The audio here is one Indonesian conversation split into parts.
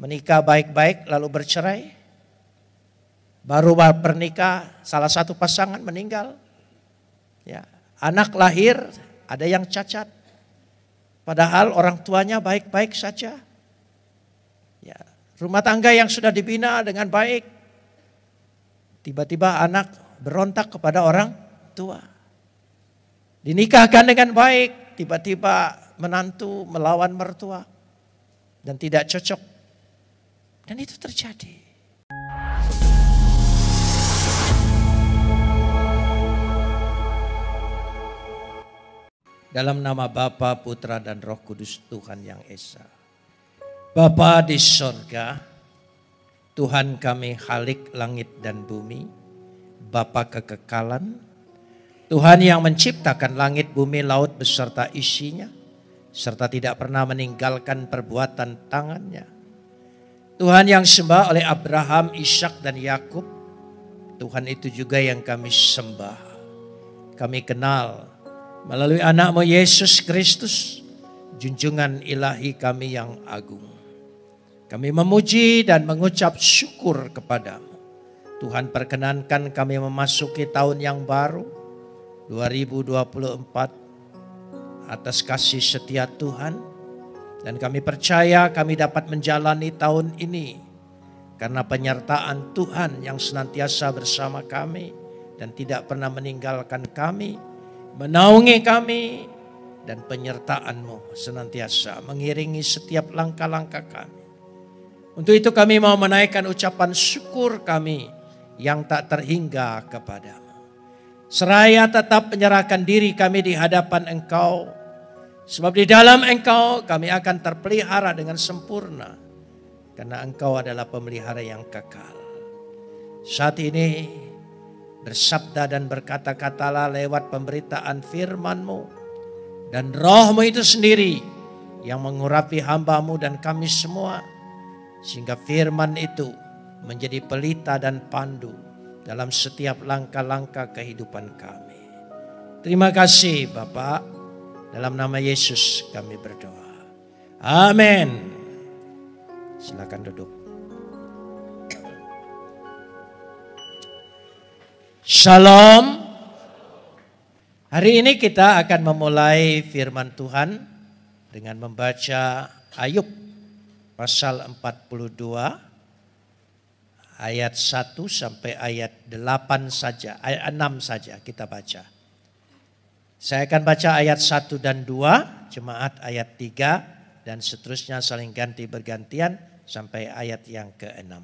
menikah baik-baik lalu bercerai. Baru pernikah salah satu pasangan meninggal. Ya, anak lahir ada yang cacat. Padahal orang tuanya baik-baik saja. Ya, rumah tangga yang sudah dibina dengan baik. Tiba-tiba anak berontak kepada orang tua. Dinikahkan dengan baik, tiba-tiba menantu melawan mertua dan tidak cocok dan itu terjadi. Dalam nama Bapa, Putra, dan Roh Kudus Tuhan yang Esa. Bapa di sorga, Tuhan kami halik langit dan bumi, Bapa kekekalan, Tuhan yang menciptakan langit, bumi, laut beserta isinya, serta tidak pernah meninggalkan perbuatan tangannya Tuhan yang sembah oleh Abraham, Ishak dan Yakub. Tuhan itu juga yang kami sembah. Kami kenal melalui anakmu Yesus Kristus, junjungan ilahi kami yang agung. Kami memuji dan mengucap syukur kepadamu. Tuhan perkenankan kami memasuki tahun yang baru 2024 atas kasih setia Tuhan dan kami percaya kami dapat menjalani tahun ini karena penyertaan Tuhan yang senantiasa bersama kami dan tidak pernah meninggalkan kami, menaungi kami dan penyertaan-Mu senantiasa mengiringi setiap langkah-langkah kami. Untuk itu kami mau menaikkan ucapan syukur kami yang tak terhingga kepadamu. Seraya tetap menyerahkan diri kami di hadapan Engkau Sebab di dalam engkau kami akan terpelihara dengan sempurna. Karena engkau adalah pemelihara yang kekal. Saat ini bersabda dan berkata-katalah lewat pemberitaan firmanmu. Dan rohmu itu sendiri yang mengurapi hambamu dan kami semua. Sehingga firman itu menjadi pelita dan pandu dalam setiap langkah-langkah kehidupan kami. Terima kasih Bapak. Dalam nama Yesus kami berdoa. Amin. Silakan duduk. Shalom. Hari ini kita akan memulai firman Tuhan dengan membaca Ayub pasal 42 ayat 1 sampai ayat 8 saja, ayat 6 saja kita baca. Saya akan baca ayat 1 dan 2, jemaat ayat 3 dan seterusnya saling ganti bergantian sampai ayat yang ke-6.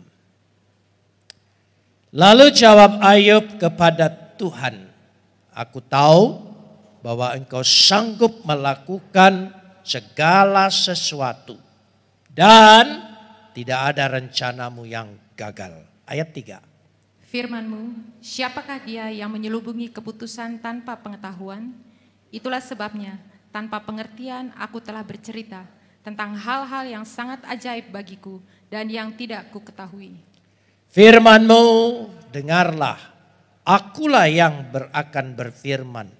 Lalu jawab Ayub kepada Tuhan, "Aku tahu bahwa engkau sanggup melakukan segala sesuatu dan tidak ada rencanamu yang gagal." Ayat 3. Firmanmu, siapakah dia yang menyelubungi keputusan tanpa pengetahuan? Itulah sebabnya, tanpa pengertian aku telah bercerita tentang hal-hal yang sangat ajaib bagiku dan yang tidak ku ketahui. Firmanmu, dengarlah, akulah yang ber, akan berfirman.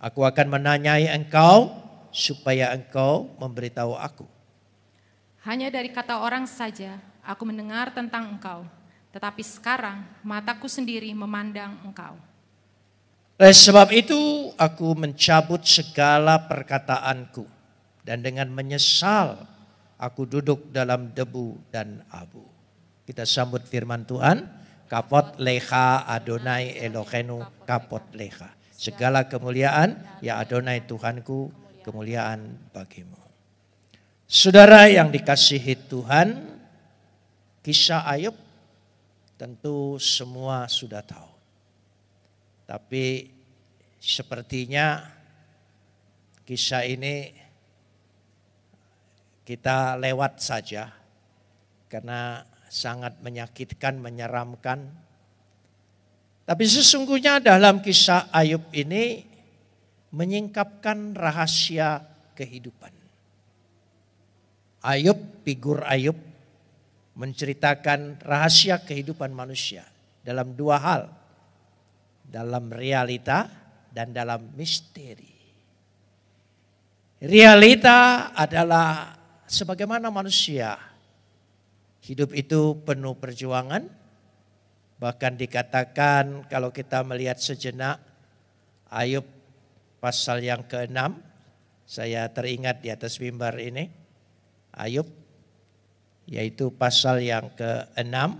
Aku akan menanyai engkau supaya engkau memberitahu aku. Hanya dari kata orang saja aku mendengar tentang engkau tetapi sekarang mataku sendiri memandang engkau. Oleh sebab itu aku mencabut segala perkataanku dan dengan menyesal aku duduk dalam debu dan abu. Kita sambut firman Tuhan, kapot leha Adonai Elohenu kapot leha. Segala kemuliaan ya Adonai Tuhanku kemuliaan bagimu. Saudara yang dikasihi Tuhan, kisah Ayub tentu semua sudah tahu. Tapi sepertinya kisah ini kita lewat saja karena sangat menyakitkan, menyeramkan. Tapi sesungguhnya dalam kisah Ayub ini menyingkapkan rahasia kehidupan. Ayub, figur Ayub menceritakan rahasia kehidupan manusia dalam dua hal. Dalam realita dan dalam misteri. Realita adalah sebagaimana manusia hidup itu penuh perjuangan. Bahkan dikatakan kalau kita melihat sejenak Ayub pasal yang keenam saya teringat di atas mimbar ini Ayub yaitu pasal yang ke-6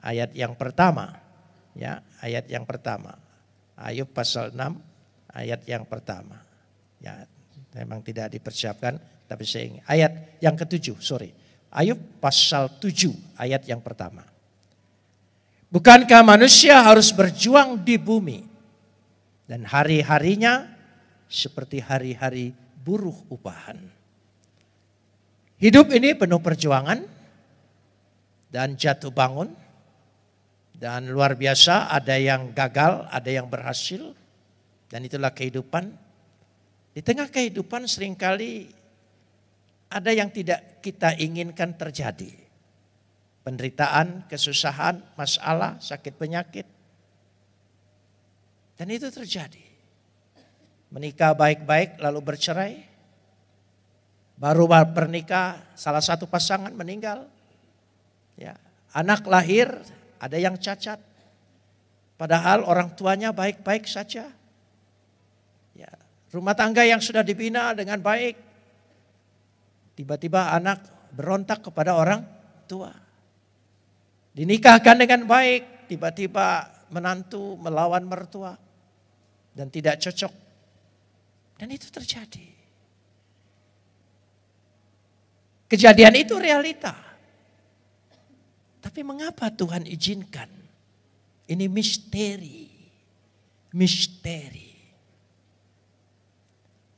ayat yang pertama. Ya, ayat yang pertama. Ayub pasal 6 ayat yang pertama. Ya, memang tidak dipersiapkan tapi saya ingin. Ayat yang ketujuh sorry. Ayub pasal 7 ayat yang pertama. Bukankah manusia harus berjuang di bumi dan hari-harinya seperti hari-hari buruh upahan. Hidup ini penuh perjuangan dan jatuh bangun. Dan luar biasa ada yang gagal, ada yang berhasil. Dan itulah kehidupan. Di tengah kehidupan seringkali ada yang tidak kita inginkan terjadi. Penderitaan, kesusahan, masalah, sakit penyakit. Dan itu terjadi. Menikah baik-baik lalu bercerai Baru pernikah, salah satu pasangan meninggal. Ya, anak lahir, ada yang cacat. Padahal orang tuanya baik-baik saja. Ya, rumah tangga yang sudah dibina dengan baik. Tiba-tiba anak berontak kepada orang tua. Dinikahkan dengan baik, tiba-tiba menantu melawan mertua dan tidak cocok. Dan itu terjadi. Kejadian itu realita. Tapi mengapa Tuhan izinkan? Ini misteri. Misteri.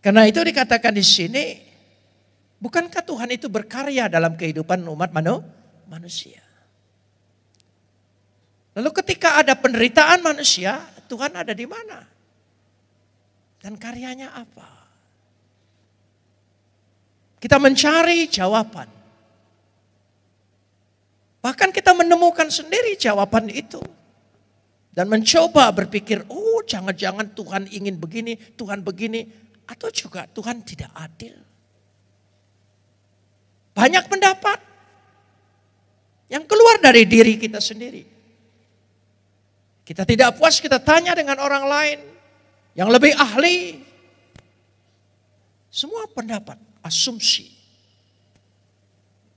Karena itu dikatakan di sini, bukankah Tuhan itu berkarya dalam kehidupan umat manusia? Lalu ketika ada penderitaan manusia, Tuhan ada di mana? Dan karyanya apa? Kita mencari jawaban. Bahkan kita menemukan sendiri jawaban itu. Dan mencoba berpikir, oh jangan-jangan Tuhan ingin begini, Tuhan begini. Atau juga Tuhan tidak adil. Banyak pendapat yang keluar dari diri kita sendiri. Kita tidak puas, kita tanya dengan orang lain yang lebih ahli. Semua pendapat asumsi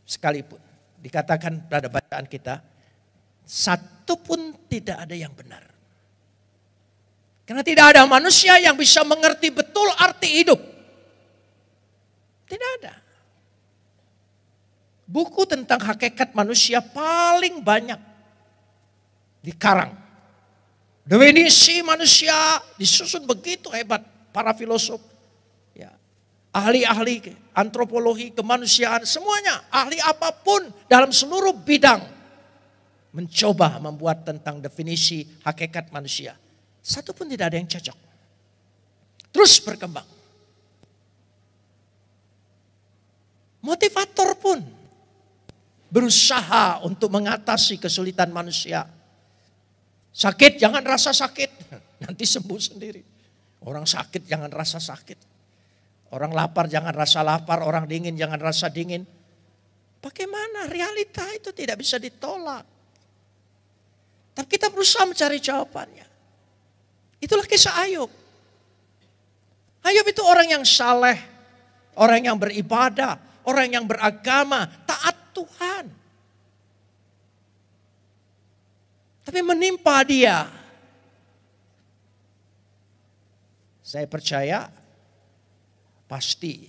sekalipun. Dikatakan pada bacaan kita, satu pun tidak ada yang benar. Karena tidak ada manusia yang bisa mengerti betul arti hidup. Tidak ada. Buku tentang hakikat manusia paling banyak dikarang. Definisi manusia disusun begitu hebat para filosof ahli-ahli antropologi, kemanusiaan, semuanya, ahli apapun dalam seluruh bidang mencoba membuat tentang definisi hakikat manusia. Satu pun tidak ada yang cocok. Terus berkembang. Motivator pun berusaha untuk mengatasi kesulitan manusia. Sakit jangan rasa sakit, nanti sembuh sendiri. Orang sakit jangan rasa sakit Orang lapar jangan rasa lapar, orang dingin jangan rasa dingin. Bagaimana realita itu tidak bisa ditolak. Tapi kita berusaha mencari jawabannya. Itulah kisah Ayub. Ayub itu orang yang saleh, orang yang beribadah, orang yang beragama, taat Tuhan. Tapi menimpa dia. Saya percaya Pasti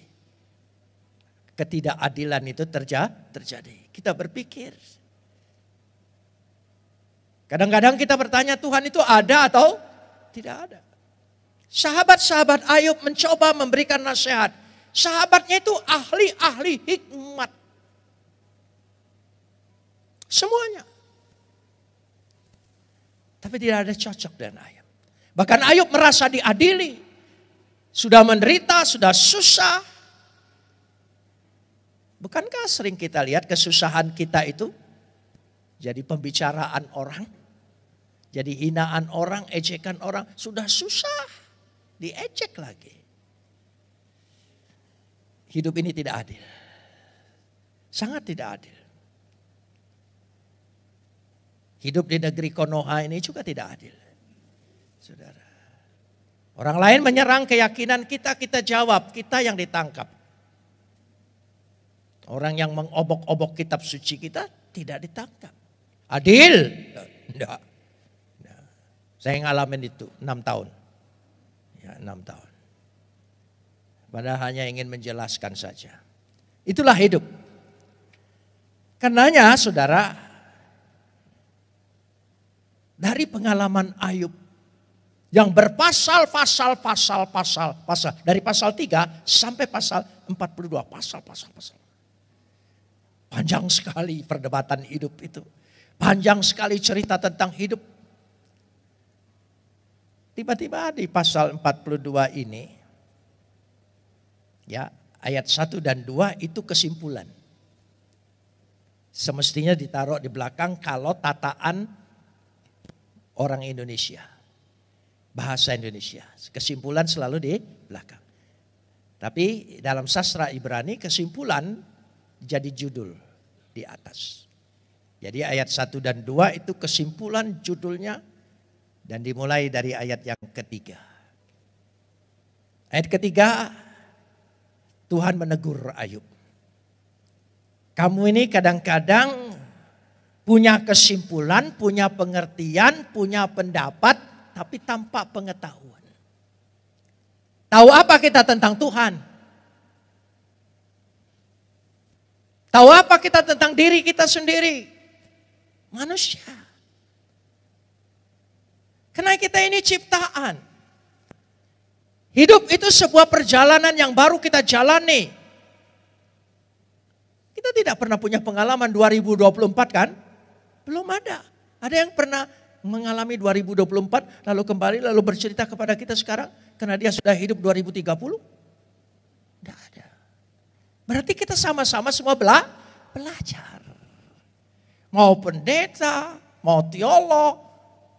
ketidakadilan itu terja terjadi. Kita berpikir. Kadang-kadang kita bertanya Tuhan itu ada atau tidak ada. Sahabat-sahabat Ayub mencoba memberikan nasihat. Sahabatnya itu ahli-ahli hikmat. Semuanya. Tapi tidak ada cocok dengan Ayub. Bahkan Ayub merasa diadili sudah menderita, sudah susah. Bukankah sering kita lihat kesusahan kita itu jadi pembicaraan orang, jadi hinaan orang, ejekan orang, sudah susah, diejek lagi. Hidup ini tidak adil. Sangat tidak adil. Hidup di negeri Konoha ini juga tidak adil. Saudara. Orang lain menyerang keyakinan kita, kita jawab, kita yang ditangkap. Orang yang mengobok-obok kitab suci kita tidak ditangkap. Adil? Tidak. saya ngalamin itu enam tahun. Ya, enam tahun. Padahal hanya ingin menjelaskan saja. Itulah hidup. Karenanya saudara, dari pengalaman Ayub yang berpasal, pasal, pasal, pasal, pasal. Dari pasal 3 sampai pasal 42. Pasal, pasal, pasal. Panjang sekali perdebatan hidup itu. Panjang sekali cerita tentang hidup. Tiba-tiba di pasal 42 ini, ya ayat 1 dan 2 itu kesimpulan. Semestinya ditaruh di belakang kalau tataan orang Indonesia bahasa Indonesia. Kesimpulan selalu di belakang. Tapi dalam sastra Ibrani kesimpulan jadi judul di atas. Jadi ayat 1 dan 2 itu kesimpulan judulnya dan dimulai dari ayat yang ketiga. Ayat ketiga Tuhan menegur Ayub. Kamu ini kadang-kadang punya kesimpulan, punya pengertian, punya pendapat tapi tanpa pengetahuan. Tahu apa kita tentang Tuhan? Tahu apa kita tentang diri kita sendiri? Manusia. Karena kita ini ciptaan. Hidup itu sebuah perjalanan yang baru kita jalani. Kita tidak pernah punya pengalaman 2024 kan? Belum ada. Ada yang pernah mengalami 2024 lalu kembali lalu bercerita kepada kita sekarang karena dia sudah hidup 2030? Tidak ada. Berarti kita sama-sama semua bela belajar. Mau pendeta, mau teolog,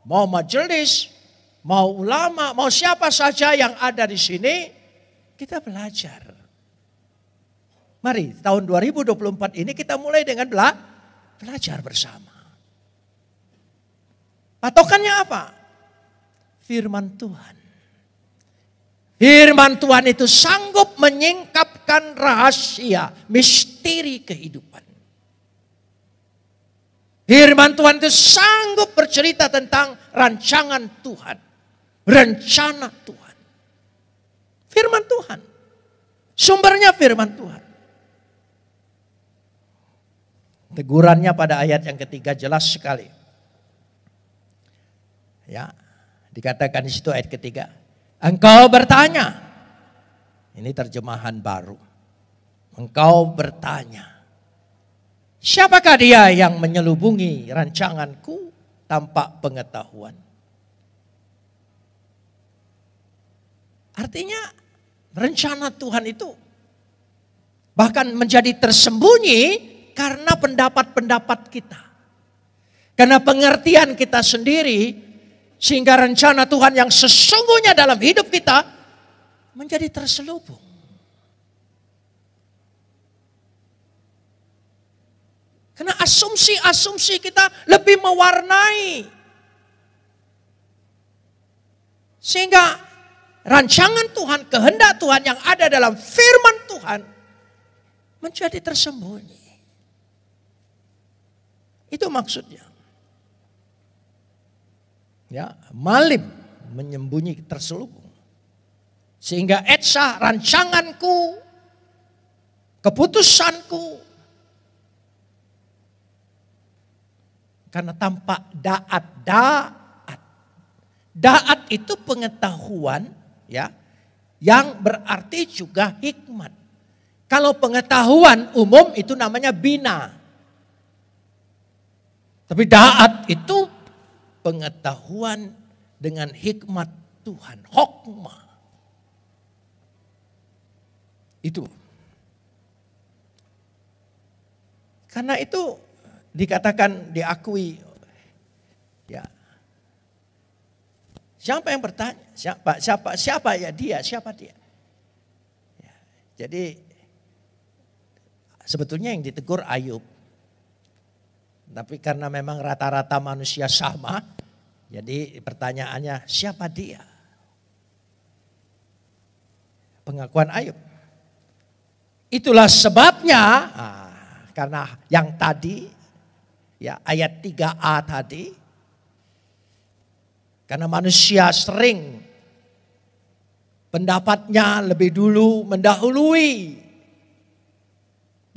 mau majelis, mau ulama, mau siapa saja yang ada di sini, kita belajar. Mari tahun 2024 ini kita mulai dengan bela belajar bersama. Patokannya apa? Firman Tuhan. Firman Tuhan itu sanggup menyingkapkan rahasia, misteri kehidupan. Firman Tuhan itu sanggup bercerita tentang rancangan Tuhan, rencana Tuhan. Firman Tuhan. Sumbernya firman Tuhan. Tegurannya pada ayat yang ketiga jelas sekali. Ya, dikatakan di situ ayat ketiga. Engkau bertanya. Ini terjemahan baru. Engkau bertanya. Siapakah dia yang menyelubungi rancanganku tanpa pengetahuan? Artinya rencana Tuhan itu bahkan menjadi tersembunyi karena pendapat-pendapat kita. Karena pengertian kita sendiri sehingga rencana Tuhan yang sesungguhnya dalam hidup kita menjadi terselubung. Karena asumsi-asumsi kita lebih mewarnai. Sehingga rancangan Tuhan, kehendak Tuhan yang ada dalam firman Tuhan menjadi tersembunyi. Itu maksudnya. Ya, malim menyembunyi terselubung. Sehingga etsa rancanganku, keputusanku, karena tampak daat daat. Daat itu pengetahuan ya yang berarti juga hikmat. Kalau pengetahuan umum itu namanya bina. Tapi daat itu pengetahuan dengan hikmat Tuhan. Hokmah. Itu. Karena itu dikatakan diakui ya siapa yang bertanya siapa siapa siapa ya dia siapa dia ya, jadi sebetulnya yang ditegur Ayub tapi karena memang rata-rata manusia sama, jadi pertanyaannya siapa dia? Pengakuan Ayub. Itulah sebabnya ah, karena yang tadi ya ayat 3A tadi karena manusia sering pendapatnya lebih dulu mendahului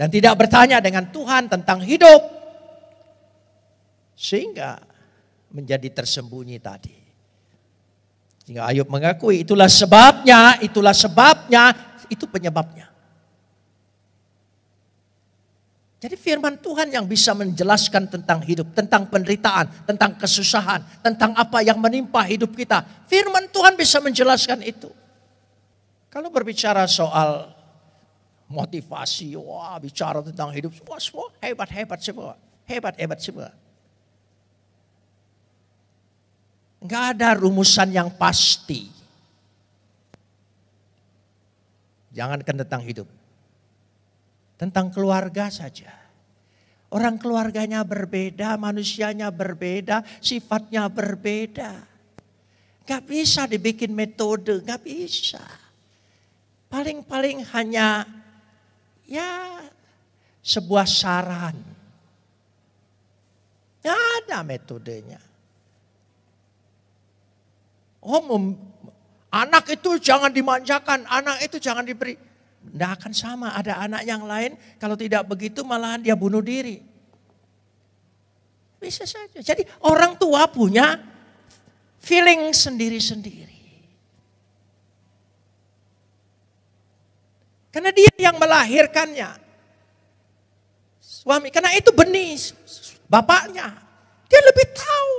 dan tidak bertanya dengan Tuhan tentang hidup sehingga menjadi tersembunyi tadi. Sehingga Ayub mengakui itulah sebabnya, itulah sebabnya, itu penyebabnya. Jadi firman Tuhan yang bisa menjelaskan tentang hidup, tentang penderitaan, tentang kesusahan, tentang apa yang menimpa hidup kita. Firman Tuhan bisa menjelaskan itu. Kalau berbicara soal motivasi, wah bicara tentang hidup, wah semua hebat-hebat semua, hebat-hebat semua. Nggak ada rumusan yang pasti. Jangankan tentang hidup. Tentang keluarga saja. Orang keluarganya berbeda, manusianya berbeda, sifatnya berbeda. Gak bisa dibikin metode, gak bisa. Paling-paling hanya ya sebuah saran. Gak ada metodenya. Oh, anak itu jangan dimanjakan, anak itu jangan diberi. Tidak akan sama, ada anak yang lain kalau tidak begitu malahan dia bunuh diri. Bisa saja. Jadi orang tua punya feeling sendiri-sendiri. Karena dia yang melahirkannya. Suami, karena itu benih bapaknya. Dia lebih tahu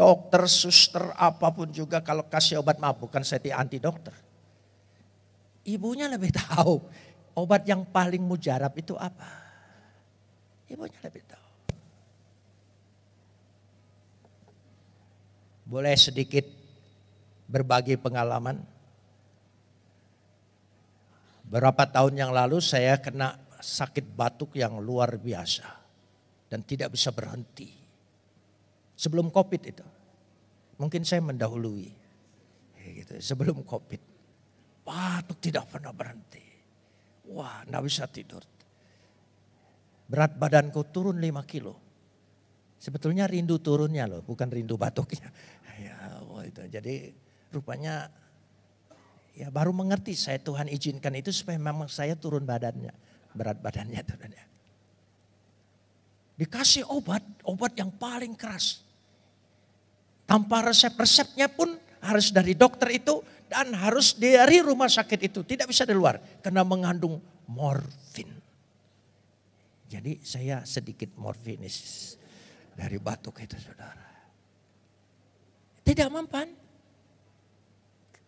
Dokter, suster, apapun juga kalau kasih obat mah bukan saya anti dokter. Ibunya lebih tahu obat yang paling mujarab itu apa. Ibunya lebih tahu. Boleh sedikit berbagi pengalaman. Berapa tahun yang lalu saya kena sakit batuk yang luar biasa dan tidak bisa berhenti. Sebelum COVID itu. Mungkin saya mendahului. Gitu, sebelum COVID. Batuk tidak pernah berhenti. Wah, nggak bisa tidur. Berat badanku turun 5 kilo. Sebetulnya rindu turunnya loh, bukan rindu batuknya. Ya, oh itu. Jadi rupanya ya baru mengerti saya Tuhan izinkan itu supaya memang saya turun badannya, berat badannya turunnya. Dikasih obat, obat yang paling keras. Tanpa resep-resepnya pun harus dari dokter itu dan harus dari rumah sakit itu. Tidak bisa di luar karena mengandung morfin. Jadi saya sedikit morfinis dari batuk itu saudara. Tidak mempan.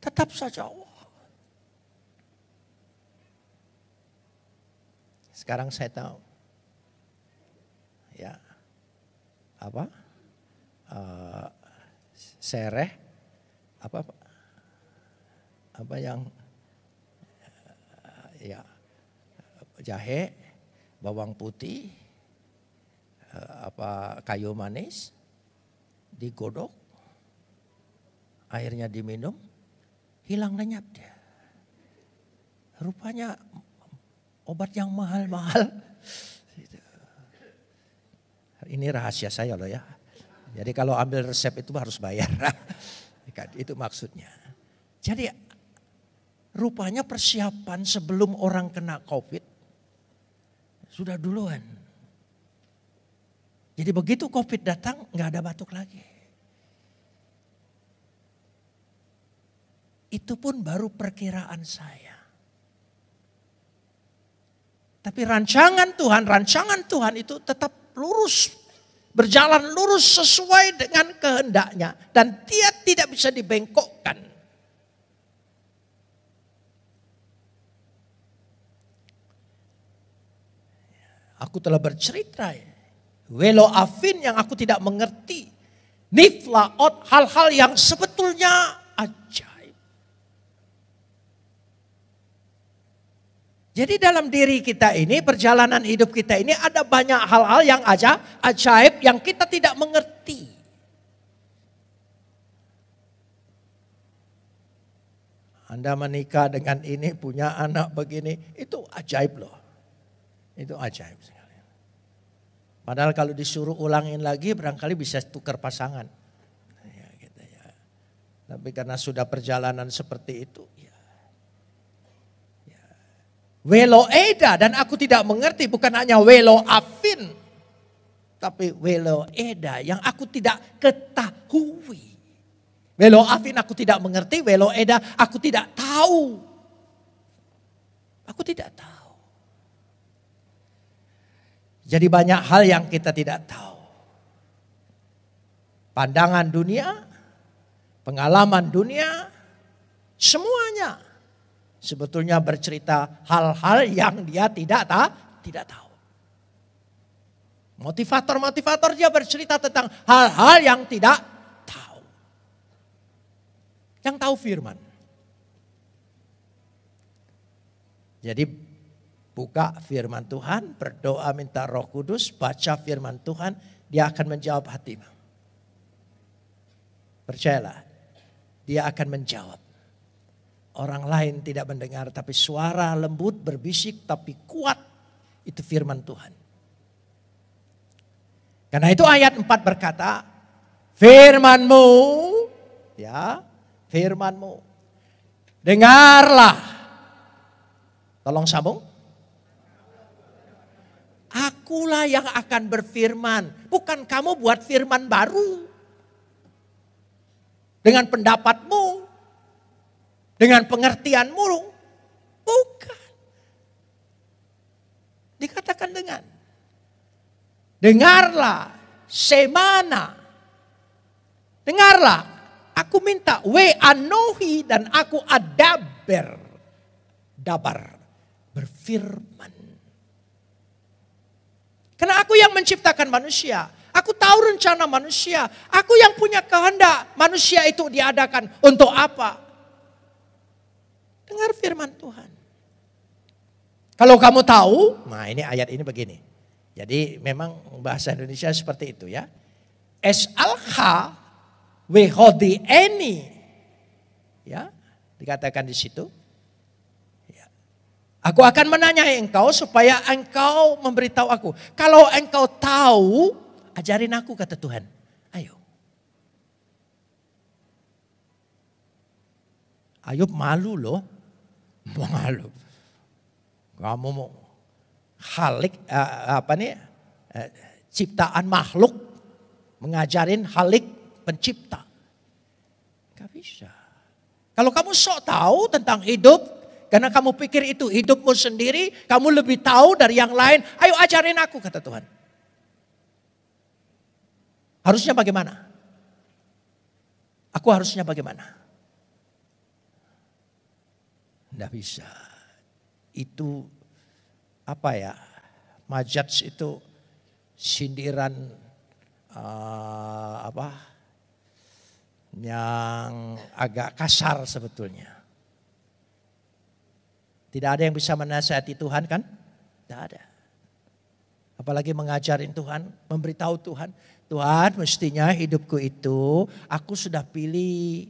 Tetap saja Allah. Oh. Sekarang saya tahu. Ya. Apa? Uh, sereh apa apa yang eh, ya jahe, bawang putih, eh, apa kayu manis digodok, airnya diminum, hilang lenyap dia. Rupanya obat yang mahal-mahal. Ini rahasia saya loh ya. Jadi kalau ambil resep itu harus bayar. itu maksudnya. Jadi rupanya persiapan sebelum orang kena COVID sudah duluan. Jadi begitu COVID datang nggak ada batuk lagi. Itu pun baru perkiraan saya. Tapi rancangan Tuhan, rancangan Tuhan itu tetap lurus berjalan lurus sesuai dengan kehendaknya dan dia tidak bisa dibengkokkan. Aku telah bercerita Welo afin yang aku tidak mengerti. nifla ot hal-hal yang sebetulnya aja. Jadi dalam diri kita ini, perjalanan hidup kita ini ada banyak hal-hal yang aja ajaib yang kita tidak mengerti. Anda menikah dengan ini, punya anak begini, itu ajaib loh. Itu ajaib sekali. Padahal kalau disuruh ulangin lagi barangkali bisa tukar pasangan. Ya, gitu ya. Tapi karena sudah perjalanan seperti itu, Welo eda dan aku tidak mengerti bukan hanya welo afin. Tapi welo eda yang aku tidak ketahui. Welo afin aku tidak mengerti, welo eda aku tidak tahu. Aku tidak tahu. Jadi banyak hal yang kita tidak tahu. Pandangan dunia, pengalaman dunia, semuanya sebetulnya bercerita hal-hal yang dia tidak tahu, tidak tahu. Motivator-motivator dia bercerita tentang hal-hal yang tidak tahu. Yang tahu firman. Jadi buka firman Tuhan, berdoa minta Roh Kudus, baca firman Tuhan, dia akan menjawab hatimu. Percayalah, dia akan menjawab. Orang lain tidak mendengar tapi suara lembut berbisik tapi kuat. Itu firman Tuhan. Karena itu ayat 4 berkata, firmanmu, ya, firmanmu. Dengarlah. Tolong sambung. Akulah yang akan berfirman. Bukan kamu buat firman baru. Dengan pendapatmu. Dengan pengertian murung Bukan. Dikatakan dengan. Dengarlah, semana. Dengarlah, aku minta we anohi dan aku adaber. Dabar, berfirman. Karena aku yang menciptakan manusia. Aku tahu rencana manusia. Aku yang punya kehendak. Manusia itu diadakan untuk apa? Dengar firman Tuhan. Kalau kamu tahu, nah ini ayat ini begini. Jadi memang bahasa Indonesia seperti itu ya. Es alha wehodi eni. Ya, dikatakan di situ. Ya. Aku akan menanyai engkau supaya engkau memberitahu aku. Kalau engkau tahu, ajarin aku kata Tuhan. Ayo. Ayub malu loh malu. Kamu mau halik eh, apa nih eh, ciptaan makhluk mengajarin halik pencipta. Gak bisa. Kalau kamu sok tahu tentang hidup, karena kamu pikir itu hidupmu sendiri, kamu lebih tahu dari yang lain, ayo ajarin aku kata Tuhan. Harusnya bagaimana? Aku harusnya bagaimana? Tidak bisa. Itu apa ya, majats itu sindiran uh, apa yang agak kasar sebetulnya. Tidak ada yang bisa menasihati Tuhan kan? Tidak ada. Apalagi mengajarin Tuhan, memberitahu Tuhan. Tuhan mestinya hidupku itu aku sudah pilih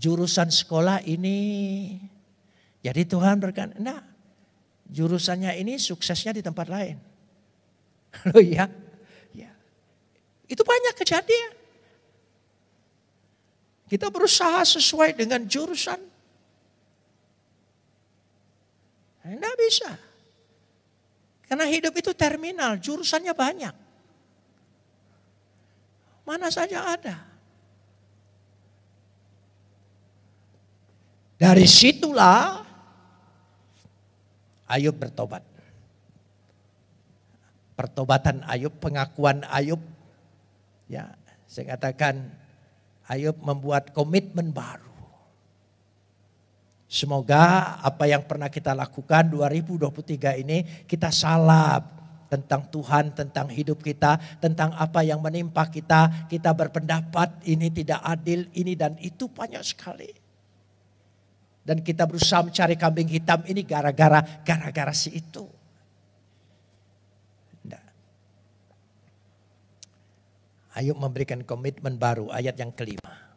jurusan sekolah ini jadi Tuhan berkata, nah jurusannya ini suksesnya di tempat lain. Loh ya, ya. Itu banyak kejadian. Kita berusaha sesuai dengan jurusan. Tidak bisa. Karena hidup itu terminal, jurusannya banyak. Mana saja ada. Dari situlah Ayub bertobat. Pertobatan Ayub, pengakuan Ayub. Ya, saya katakan Ayub membuat komitmen baru. Semoga apa yang pernah kita lakukan 2023 ini kita salab tentang Tuhan, tentang hidup kita, tentang apa yang menimpa kita. Kita berpendapat ini tidak adil, ini dan itu banyak sekali. Dan kita berusaha mencari kambing hitam ini gara-gara gara-gara si itu. Nggak. Ayo memberikan komitmen baru ayat yang kelima.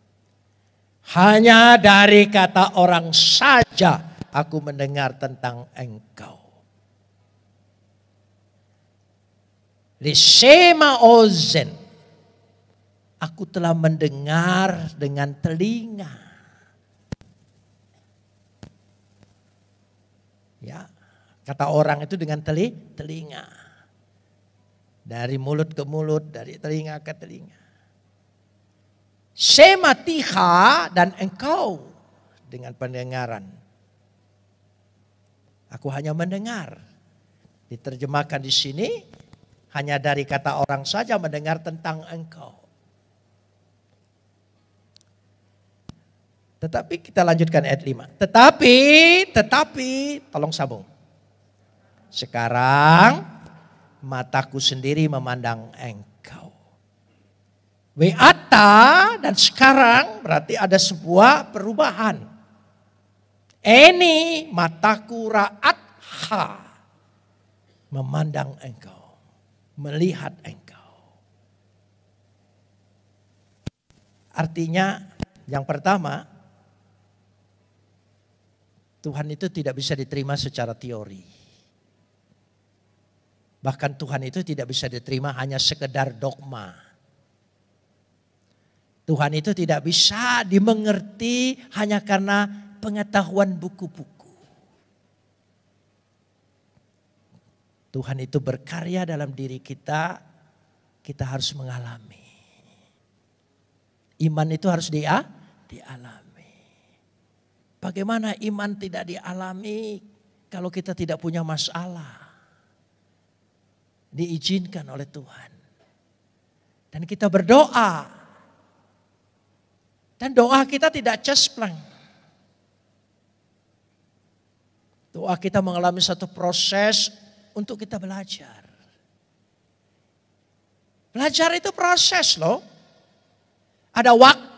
Hanya dari kata orang saja aku mendengar tentang engkau. Lisema ozen. Aku telah mendengar dengan telinga. Ya, kata orang itu dengan teli, telinga. Dari mulut ke mulut, dari telinga ke telinga. Sematiha dan engkau dengan pendengaran. Aku hanya mendengar. Diterjemahkan di sini hanya dari kata orang saja mendengar tentang engkau. Tetapi kita lanjutkan ayat 5. Tetapi, tetapi, tolong sambung. Sekarang mataku sendiri memandang engkau. Weata dan sekarang berarti ada sebuah perubahan. Eni mataku raatha. Memandang engkau. Melihat engkau. Artinya yang pertama Tuhan itu tidak bisa diterima secara teori. Bahkan Tuhan itu tidak bisa diterima hanya sekedar dogma. Tuhan itu tidak bisa dimengerti hanya karena pengetahuan buku-buku. Tuhan itu berkarya dalam diri kita, kita harus mengalami. Iman itu harus dia dialami. Bagaimana iman tidak dialami kalau kita tidak punya masalah? Diizinkan oleh Tuhan. Dan kita berdoa. Dan doa kita tidak cespleng. Doa kita mengalami satu proses untuk kita belajar. Belajar itu proses loh. Ada waktu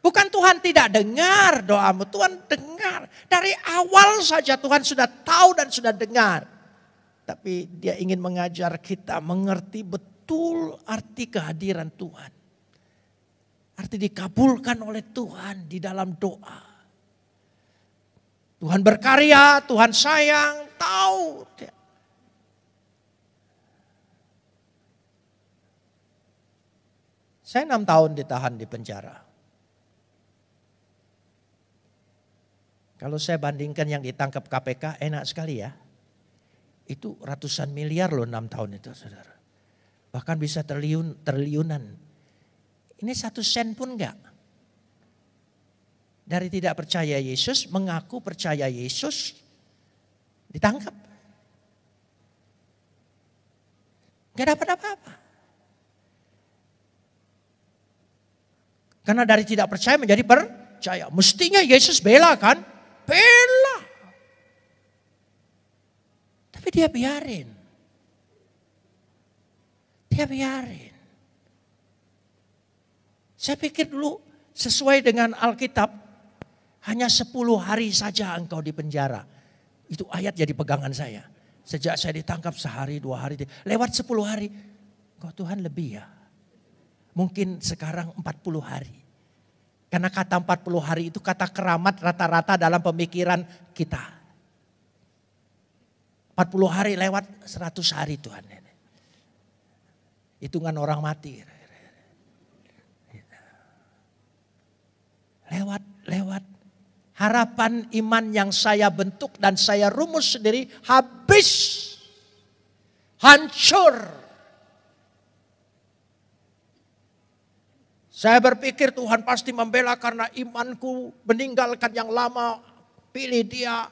Bukan Tuhan tidak dengar doamu, Tuhan dengar. Dari awal saja Tuhan sudah tahu dan sudah dengar. Tapi dia ingin mengajar kita mengerti betul arti kehadiran Tuhan. Arti dikabulkan oleh Tuhan di dalam doa. Tuhan berkarya, Tuhan sayang, tahu. Saya enam tahun ditahan di penjara. Kalau saya bandingkan yang ditangkap KPK enak sekali ya. Itu ratusan miliar loh enam tahun itu saudara. Bahkan bisa terliun, terliunan. Ini satu sen pun enggak. Dari tidak percaya Yesus, mengaku percaya Yesus, ditangkap. Enggak dapat apa-apa. Karena dari tidak percaya menjadi percaya. Mestinya Yesus bela kan? bela. Tapi dia biarin. Dia biarin. Saya pikir dulu sesuai dengan Alkitab hanya 10 hari saja engkau di penjara. Itu ayat jadi pegangan saya. Sejak saya ditangkap sehari, dua hari, lewat 10 hari. Kok Tuhan lebih ya? Mungkin sekarang 40 hari. Karena kata 40 hari itu kata keramat rata-rata dalam pemikiran kita. 40 hari lewat 100 hari Tuhan. Hitungan orang mati. Lewat, lewat. Harapan iman yang saya bentuk dan saya rumus sendiri habis. Hancur. Saya berpikir Tuhan pasti membela karena imanku meninggalkan yang lama, pilih dia.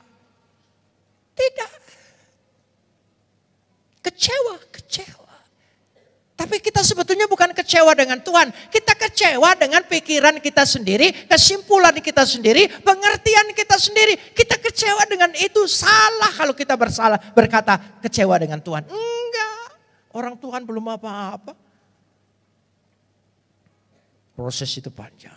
Tidak. Kecewa, kecewa. Tapi kita sebetulnya bukan kecewa dengan Tuhan. Kita kecewa dengan pikiran kita sendiri, kesimpulan kita sendiri, pengertian kita sendiri. Kita kecewa dengan itu. Salah kalau kita bersalah berkata kecewa dengan Tuhan. Enggak. Orang Tuhan belum apa-apa. Proses itu panjang.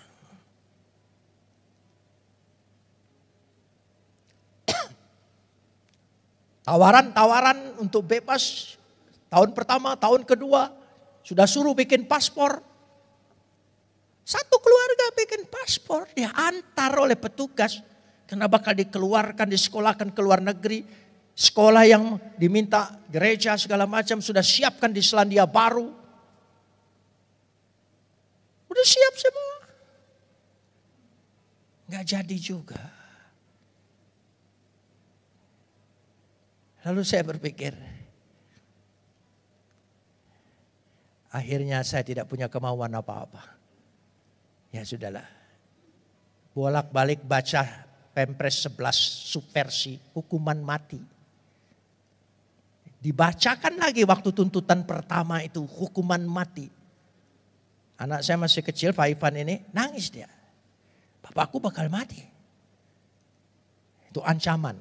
Tawaran-tawaran untuk bebas tahun pertama, tahun kedua sudah suruh bikin paspor. Satu keluarga bikin paspor, diantar oleh petugas karena bakal dikeluarkan, di disekolahkan ke luar negeri. Sekolah yang diminta gereja segala macam sudah siapkan di Selandia Baru Udah siap semua. Gak jadi juga. Lalu saya berpikir, akhirnya saya tidak punya kemauan apa-apa. Ya sudahlah. Bolak-balik baca Pempres 11 subversi hukuman mati. Dibacakan lagi waktu tuntutan pertama itu hukuman mati. Anak saya masih kecil, Ivan ini, nangis dia. aku bakal mati. Itu ancaman,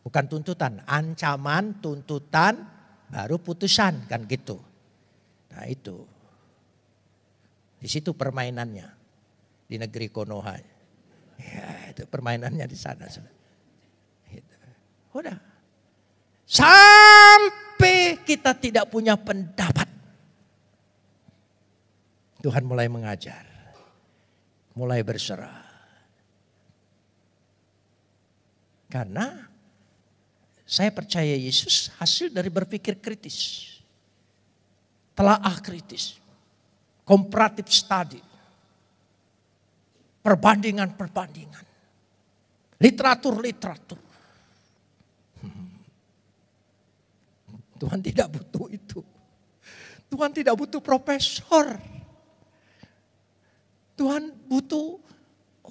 bukan tuntutan. Ancaman, tuntutan, baru putusan kan gitu. Nah itu. Di situ permainannya di negeri Konoha. Ya, itu permainannya di sana. sudah. Gitu. Udah. Sampai kita tidak punya pendapat Tuhan mulai mengajar. Mulai berserah. Karena saya percaya Yesus hasil dari berpikir kritis. Telaah kritis. komparatif study. Perbandingan-perbandingan. Literatur-literatur. Hmm. Tuhan tidak butuh itu. Tuhan tidak butuh profesor. Tuhan butuh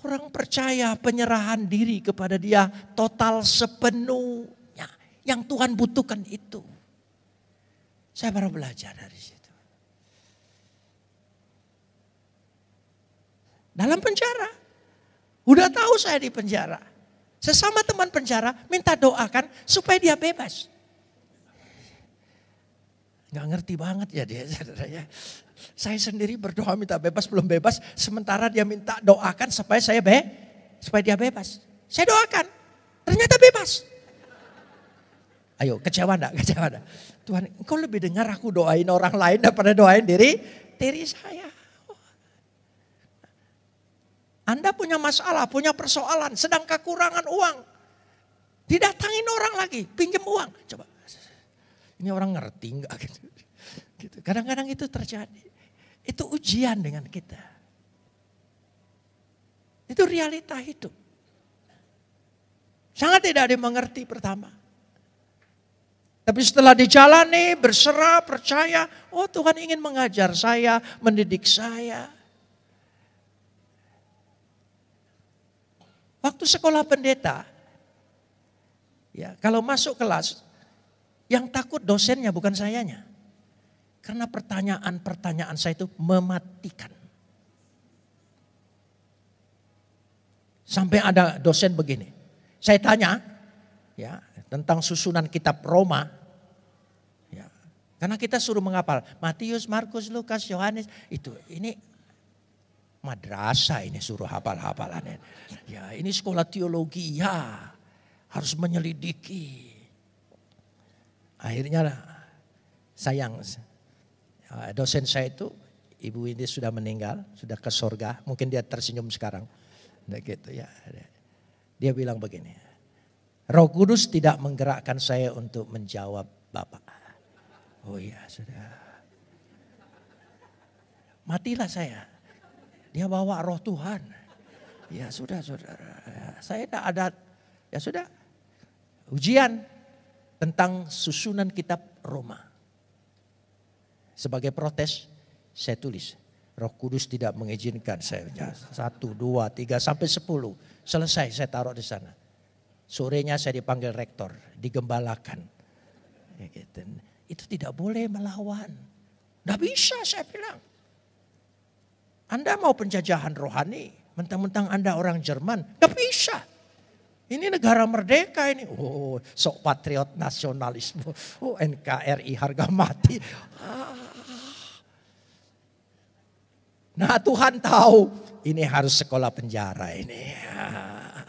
orang percaya penyerahan diri kepada dia total sepenuhnya. Yang Tuhan butuhkan itu. Saya baru belajar dari situ. Dalam penjara. Udah tahu saya di penjara. Sesama teman penjara minta doakan supaya dia bebas. Gak ngerti banget ya dia saudara ya. Saya sendiri berdoa minta bebas belum bebas, sementara dia minta doakan supaya saya be, supaya dia bebas. Saya doakan, ternyata bebas. Ayo, kecewa enggak? Kecewa enggak? Tuhan, engkau lebih dengar aku doain orang lain daripada doain diri diri saya. Anda punya masalah, punya persoalan, sedang kekurangan uang. Didatangin orang lagi, pinjam uang. Coba, ini orang ngerti nggak? Gitu. Kadang-kadang itu terjadi. Itu ujian dengan kita. Itu realita hidup. Sangat tidak dimengerti pertama. Tapi setelah dijalani, berserah, percaya, oh Tuhan ingin mengajar saya, mendidik saya. Waktu sekolah pendeta, ya kalau masuk kelas, yang takut dosennya bukan sayanya. Karena pertanyaan-pertanyaan saya itu mematikan. Sampai ada dosen begini. Saya tanya ya tentang susunan kitab Roma. Ya, karena kita suruh menghafal Matius, Markus, Lukas, Yohanes itu ini madrasah ini suruh hafal-hafalan. Ya, ini sekolah teologi ya. Harus menyelidiki. Akhirnya sayang Ah, dosen saya itu ibu ini sudah meninggal, sudah ke sorga. Mungkin dia tersenyum sekarang. Gitu ya. Dia bilang begini, Roh Kudus tidak menggerakkan saya untuk menjawab Bapak. Oh iya sudah. Matilah saya. Dia bawa roh Tuhan. Ya sudah saudara. Ya, saya tidak ada. Ya sudah. Ujian tentang susunan kitab Roma. Sebagai protes saya tulis. Roh Kudus tidak mengizinkan saya. Satu, dua, tiga, sampai sepuluh. Selesai saya taruh di sana. Sorenya saya dipanggil rektor, digembalakan. Ya gitu. Itu tidak boleh melawan. Tidak bisa saya bilang. Anda mau penjajahan rohani, mentang-mentang Anda orang Jerman, tidak bisa. Ini negara merdeka ini. Oh, sok patriot nasionalisme. Oh, NKRI harga mati. Ah. Nah Tuhan tahu ini harus sekolah penjara ini. Ah.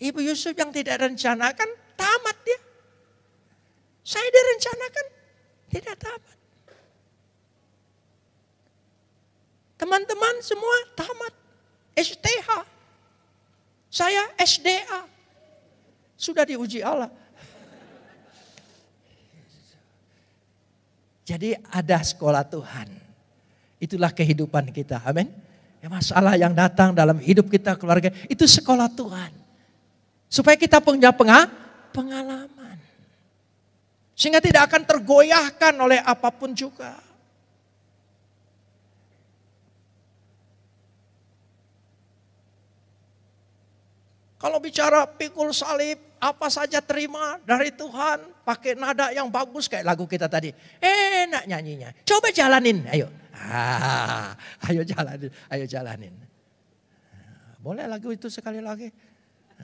Ibu Yusuf yang tidak rencanakan tamat dia. Saya direncanakan tidak tamat. Teman-teman semua tamat. STH. Saya SDA. Sudah diuji Allah. Jadi ada sekolah Tuhan. Itulah kehidupan kita. Amin. Ya, masalah yang datang dalam hidup kita, keluarga, itu sekolah Tuhan. Supaya kita punya pengalaman. Sehingga tidak akan tergoyahkan oleh apapun juga. Kalau bicara pikul salib, apa saja terima dari Tuhan. Pakai nada yang bagus kayak lagu kita tadi. Enak nyanyinya. Coba jalanin, ayo. Ah, ayo jalanin, ayo jalanin. Ah, boleh lagu itu sekali lagi.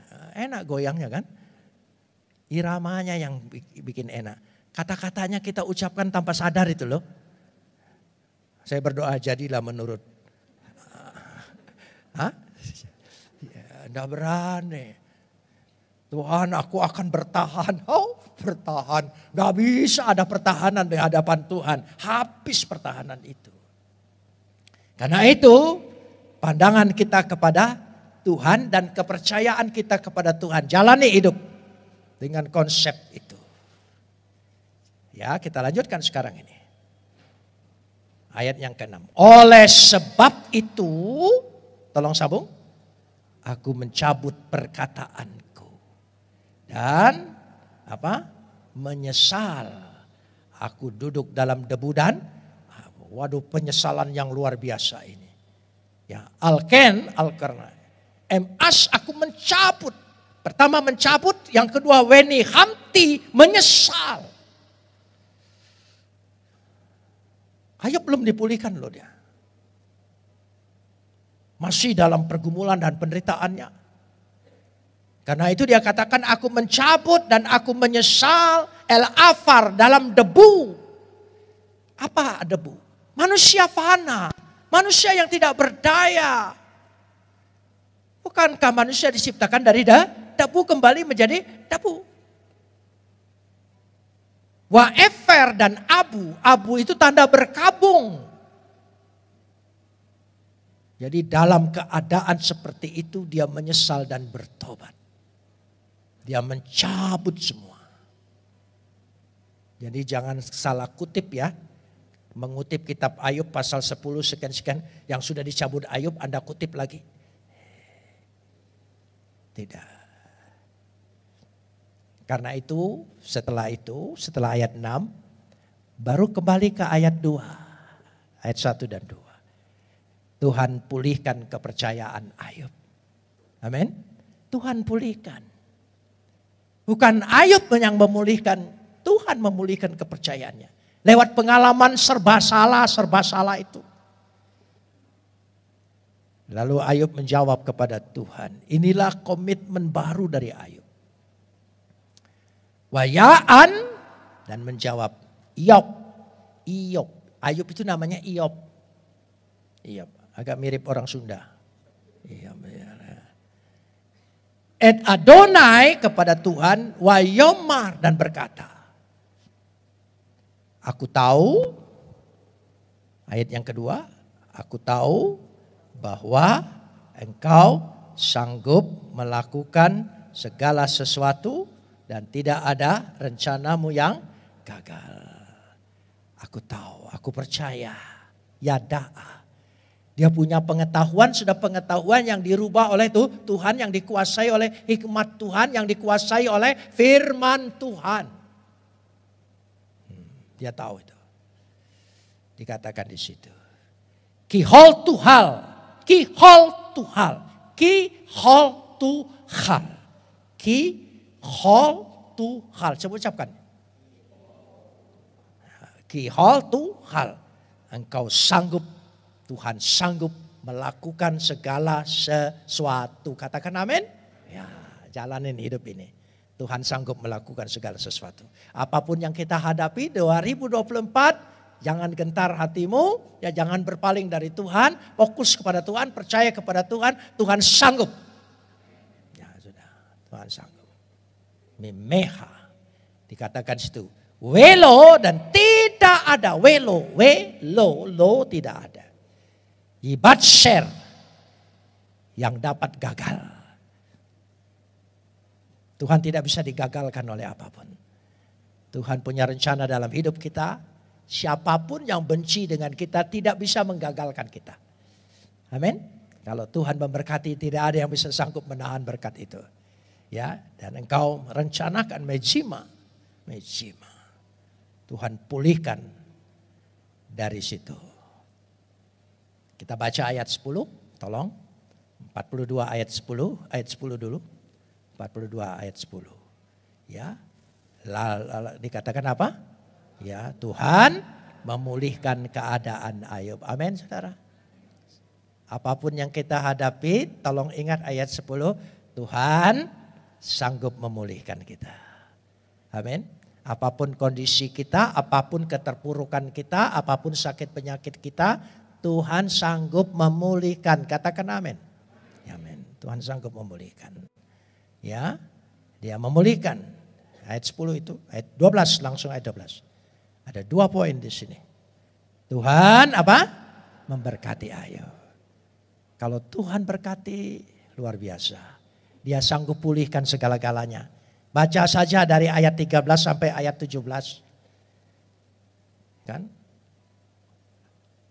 Ah, enak goyangnya kan. Iramanya yang bikin enak. Kata-katanya kita ucapkan tanpa sadar itu loh. Saya berdoa jadilah menurut. Ah, hah? Tidak berani. Tuhan aku akan bertahan. Oh bertahan. Gak bisa ada pertahanan di hadapan Tuhan. Habis pertahanan itu. Karena itu pandangan kita kepada Tuhan dan kepercayaan kita kepada Tuhan. Jalani hidup dengan konsep itu. Ya kita lanjutkan sekarang ini. Ayat yang ke-6. Oleh sebab itu, tolong sabung aku mencabut perkataanku. Dan apa? Menyesal. Aku duduk dalam debu dan waduh penyesalan yang luar biasa ini. Ya, alken alkerna. Emas aku mencabut. Pertama mencabut, yang kedua weni hamti menyesal. ayo belum dipulihkan loh dia masih dalam pergumulan dan penderitaannya. Karena itu dia katakan aku mencabut dan aku menyesal el afar dalam debu. Apa debu? Manusia fana, manusia yang tidak berdaya. Bukankah manusia diciptakan dari debu kembali menjadi debu? Wa efer dan abu, abu itu tanda berkabung. Jadi dalam keadaan seperti itu dia menyesal dan bertobat. Dia mencabut semua. Jadi jangan salah kutip ya. Mengutip kitab Ayub pasal 10 sekian-sekian yang sudah dicabut Ayub Anda kutip lagi. Tidak. Karena itu setelah itu setelah ayat 6 baru kembali ke ayat 2. Ayat 1 dan 2. Tuhan pulihkan kepercayaan Ayub. Amin. Tuhan pulihkan. Bukan Ayub yang memulihkan, Tuhan memulihkan kepercayaannya. Lewat pengalaman serba salah, serba salah itu. Lalu Ayub menjawab kepada Tuhan, inilah komitmen baru dari Ayub. Wayaan dan menjawab, Iyob. Iyob. Ayub itu namanya Iyob. Iyob. Agak mirip orang Sunda. Iya benar. Et Adonai kepada Tuhan wayomar dan berkata. Aku tahu ayat yang kedua, aku tahu bahwa engkau sanggup melakukan segala sesuatu dan tidak ada rencanamu yang gagal. Aku tahu, aku percaya. Yada'a. Dia punya pengetahuan, sudah pengetahuan yang dirubah oleh tuh, Tuhan, yang dikuasai oleh hikmat Tuhan, yang dikuasai oleh firman Tuhan. Hmm, dia tahu itu. Dikatakan di situ. Ki Ki tuhal, tu tuhal, Ki tuhal, tu tuhal. Coba ucapkan. Ki tu tuhal. Engkau sanggup Tuhan sanggup melakukan segala sesuatu. Katakan amin. Ya, jalanin hidup ini. Tuhan sanggup melakukan segala sesuatu. Apapun yang kita hadapi 2024, jangan gentar hatimu, ya jangan berpaling dari Tuhan, fokus kepada Tuhan, percaya kepada Tuhan, Tuhan sanggup. Ya sudah, Tuhan sanggup. Memeha dikatakan situ. Welo dan tidak ada welo, welo lo tidak ada ibad share yang dapat gagal. Tuhan tidak bisa digagalkan oleh apapun. Tuhan punya rencana dalam hidup kita. Siapapun yang benci dengan kita tidak bisa menggagalkan kita. Amin. Kalau Tuhan memberkati tidak ada yang bisa sanggup menahan berkat itu. Ya, dan engkau rencanakan mejima, mejima. Tuhan pulihkan dari situ. Kita baca ayat 10, tolong. 42 ayat 10, ayat 10 dulu. 42 ayat 10. Ya. Lala, dikatakan apa? Ya, Tuhan memulihkan keadaan Ayub. Amin, Saudara. Apapun yang kita hadapi, tolong ingat ayat 10, Tuhan sanggup memulihkan kita. Amin. Apapun kondisi kita, apapun keterpurukan kita, apapun sakit penyakit kita, Tuhan sanggup memulihkan. Katakan amin. Amin. Tuhan sanggup memulihkan. Ya. Dia memulihkan. Ayat 10 itu, ayat 12 langsung ayat 12. Ada dua poin di sini. Tuhan apa? Memberkati ayo. Kalau Tuhan berkati luar biasa. Dia sanggup pulihkan segala-galanya. Baca saja dari ayat 13 sampai ayat 17. Kan?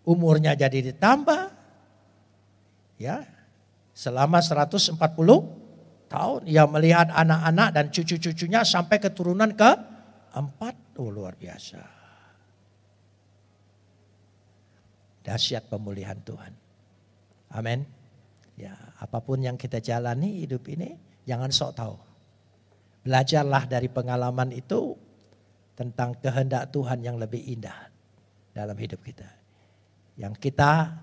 umurnya jadi ditambah ya selama 140 tahun ia melihat anak-anak dan cucu-cucunya sampai keturunan ke empat oh, luar biasa dahsyat pemulihan Tuhan amin ya apapun yang kita jalani hidup ini jangan sok tahu belajarlah dari pengalaman itu tentang kehendak Tuhan yang lebih indah dalam hidup kita yang kita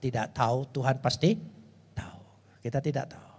tidak tahu Tuhan pasti tahu. Kita tidak tahu.